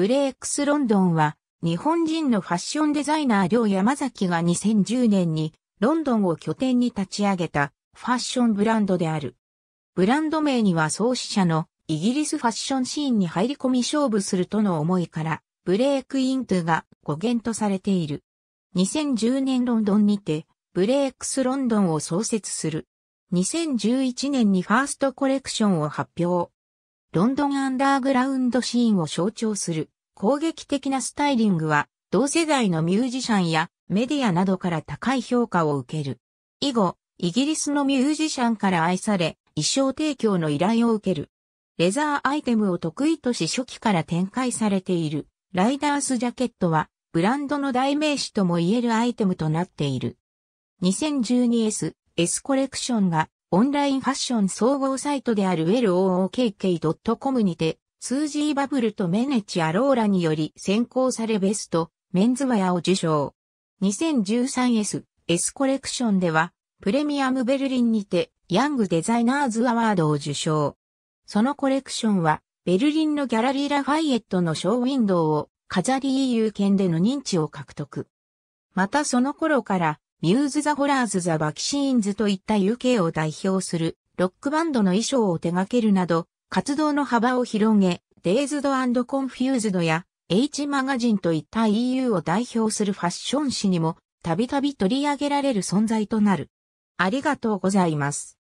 ブレイクスロンドンは、日本人のファッションデザイナー両山崎が2010年にロンドンを拠点に立ち上げたファッションブランドである。ブランド名には創始者のイギリスファッションシーンに入り込み勝負するとの思いから、ブレイクイントゥが語源とされている。2010年ロンドンにて、ブレイクスロンドンを創設する。2011年にファーストコレクションを発表。ロンドンアンダーグラウンドシーンを象徴する攻撃的なスタイリングは同世代のミュージシャンやメディアなどから高い評価を受ける。以後、イギリスのミュージシャンから愛され、衣装提供の依頼を受ける。レザーアイテムを得意とし初期から展開されているライダースジャケットはブランドの代名詞とも言えるアイテムとなっている。2012S S コレクションがオンラインファッション総合サイトである wellokk.com にて、スージーバブルとメネチアローラにより選考されベスト、メンズワヤを受賞。2013S、S コレクションでは、プレミアムベルリンにて、ヤングデザイナーズアワードを受賞。そのコレクションは、ベルリンのギャラリーラファイエットのショーウィンドウを、飾り EU 圏での認知を獲得。またその頃から、ミューズ・ザ・ホラーズ・ザ・バキシーンズといった UK を代表するロックバンドの衣装を手掛けるなど、活動の幅を広げ、デイズドコンフューズドや H マガジンといった EU を代表するファッション誌にもたびたび取り上げられる存在となる。ありがとうございます。